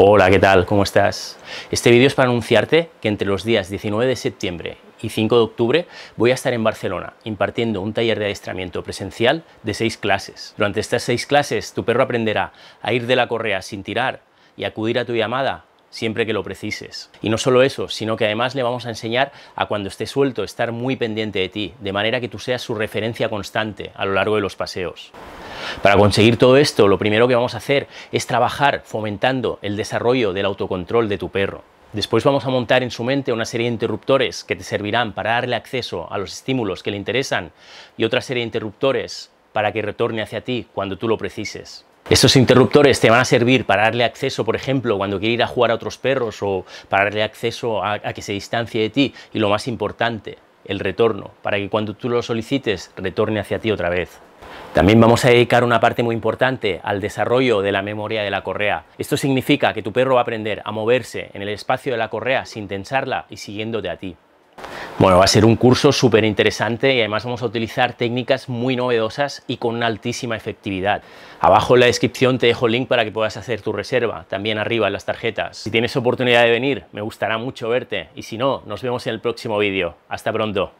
Hola, ¿qué tal? ¿Cómo estás? Este vídeo es para anunciarte que entre los días 19 de septiembre y 5 de octubre voy a estar en Barcelona impartiendo un taller de adiestramiento presencial de seis clases. Durante estas seis clases tu perro aprenderá a ir de la correa sin tirar y acudir a tu llamada siempre que lo precises. Y no solo eso, sino que además le vamos a enseñar a cuando esté suelto estar muy pendiente de ti, de manera que tú seas su referencia constante a lo largo de los paseos. Para conseguir todo esto, lo primero que vamos a hacer es trabajar fomentando el desarrollo del autocontrol de tu perro. Después vamos a montar en su mente una serie de interruptores que te servirán para darle acceso a los estímulos que le interesan y otra serie de interruptores para que retorne hacia ti cuando tú lo precises. Estos interruptores te van a servir para darle acceso, por ejemplo, cuando quiere ir a jugar a otros perros o para darle acceso a, que se distancie de ti y lo más importante, el retorno, para que cuando tú lo solicites retorne hacia ti otra vez. También vamos a dedicar una parte muy importante al desarrollo de la memoria de la correa. Esto significa que tu perro va a aprender a moverse en el espacio de la correa sin tensarla y siguiéndote a ti. Bueno, va a ser un curso súper interesante y además vamos a utilizar técnicas muy novedosas y con una altísima efectividad. Abajo en la descripción te dejo el link para que puedas hacer tu reserva, también arriba en las tarjetas. Si tienes oportunidad de venir, me gustará mucho verte y si no, nos vemos en el próximo vídeo. Hasta pronto.